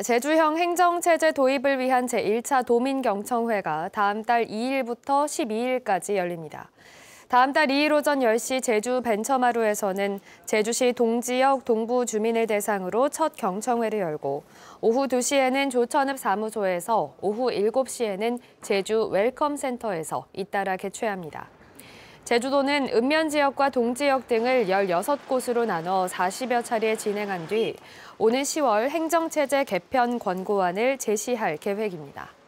제주형 행정체제 도입을 위한 제1차 도민경청회가 다음 달 2일부터 12일까지 열립니다. 다음 달 2일 오전 10시 제주 벤처마루에서는 제주시 동지역 동부 주민을 대상으로 첫 경청회를 열고 오후 2시에는 조천읍 사무소에서 오후 7시에는 제주 웰컴센터에서 잇따라 개최합니다. 제주도는 읍면 지역과 동지역 등을 16곳으로 나눠 40여 차례 진행한 뒤 오는 10월 행정체제 개편 권고안을 제시할 계획입니다.